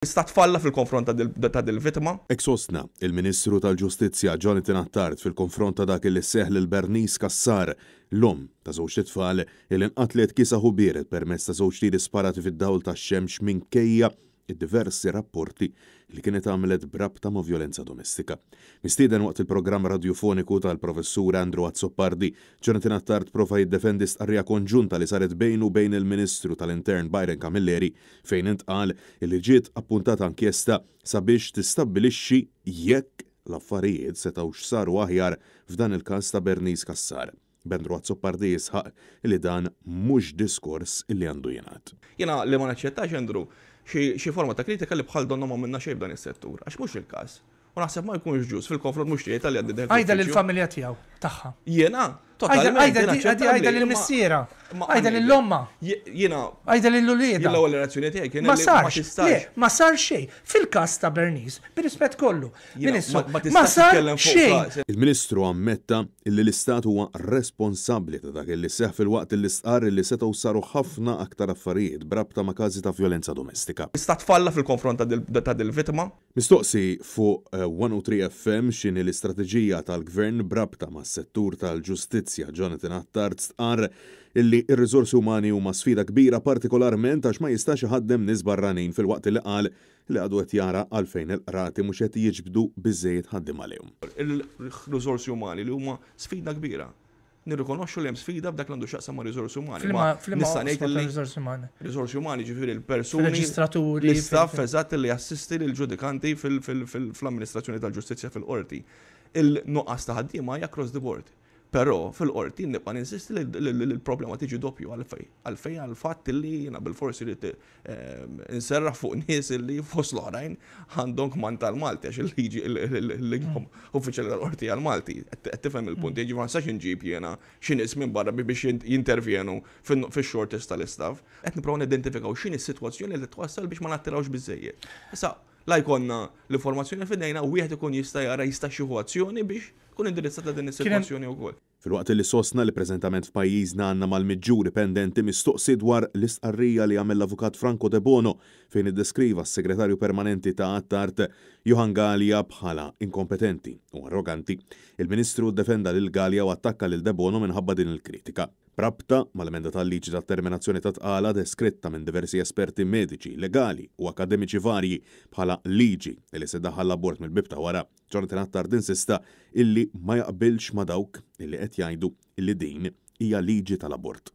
Ista tfalla fil-konfront ta' dil-vitma. Eksosna, il-Ministru tal-Ġustizzja Jonathan Attard fil-konfront ta' dak li seħl il-Bernis Kassar, l-om ta' żewġ tfal il-inqatlet kisa hubiret permess ta' żewġ disparati fid-dawl ta' xemx kejja id-diversi rapporti li kienet għamlet brabta ma' violenza domestika. Mistieden waqt il-programm radiofoniku tal-professur Andrew Azzopardi, t-tart profa jiddefendi stqarrija konġunta li saret bejnu bejn il-Ministru tal-Intern Byron Kamilleri, fejn intqal li ġiet appuntata ankjesta sabiex tistabbilixxi jekk l-affarijiet setawx saru aħjar f'dan il-każ ta' Bernice Kassar. Bendru għazzupardi jisħaq li dan mux diskors li għandu jenat. Jena li ma naċċettax Andru, xie forma ta' kritika li bħal donna ma minna xejb b'dan is-settur, għax mux il-kas. U naħseb ma jkunx ġus fil-konfront mux tiegħi tal-li għaddi Għajda l-familja tiegħu tagħha. Jena, Għajda l-missiera. Għajda l-lomma. Jina. Għajda l-lulida. L-ewwel relazzjoni tiegħi kien ma sarx. Ma sar xejn. Fil-każ ta' Bernice, bir-rispett kollu. Ministru, ma sar xejn. Il-Ministru ammetta illi l-Istat huwa responsabbli ta' dak li seħ fil-waqt l-istqar li setgħu saru ħafna aktar affarijiet brabta ma' każi ta' violenza domestika. Istat falla fil-konfront ta' dil-vittma? Mistoqsi fuq 103 eh, FM x'inhi l-istrateġija tal-Gvern brabta ma' settur tal-ġustizzja Venezia, Jonathan Attar stqar illi ir-riżorsi umani huma sfida kbira partikolarment għax ma jistax ħaddem nies barranin fil-waqt li qal li għadu qed jara għalfejn il-qrati mhux qed jiġbdu biżejjed ħaddim għalihom. Il-riżorsi umani li huma sfida kbira nirrikonoxxu li hemm sfida b'dak l-għandu xaqsam ma' riżorsi umani. Nista' ngħid li riżorsi umani. Riżorsi umani ġifieri l-persuni. Reġistraturi. L-istaff eżatt li assisti l ġudikanti fl-amministrazzjoni tal-ġustizzja fil-qorti. Il-nuqqas ta' ħaddiema hija cross the board. Pero fil-qorti nibqa' ninsisti li l-problema tiġi doppju għalfej. Għalfej għal-fatt li jiena bil-forsi li ehm, inserraħ fuq nies li fost l-oħrajn għandhom kman tal-Malti għax il-liġi l-għom uffiċjali tal-qorti għal-Malti. Qed tifhem il-punt mm. jiġi ma sax inġib jiena xi minn barra biex jintervjenu fix-shortest tal istaf Qed nipprgħu nidentifikaw x'inhi s-sitwazzjoni li twassal biex ma nattirawx biżejjed. Issa lajkonna l-informazzjoni fidejna u wieħed ikun jista' jara jista' xi biex kun indirizzata din is-sitwazzjoni wkoll. Fil-waqt li sosna li prezentament f'pajjiżna għandna mal midġur pendenti mistoqsi dwar l-istqarrija li għamil l-avukat Franco De Bono fejn iddeskriva s-segretarju permanenti ta' Attart Johan Galia bħala inkompetenti u arroganti. Il-Ministru defenda lil Galia u attakka lil De Bono minħabba din il-kritika. Rabta mal-emenda tal-liġi ta' terminazzjoni ta' tqala deskritta minn diversi esperti mediċi, legali u akademiċi varji bħala liġi li se daħal l-abort mill-bibta wara, Jonathan Attar din sista illi ma jaqbilx ma dawk illi qed jgħidu illi din hija liġi tal-abort.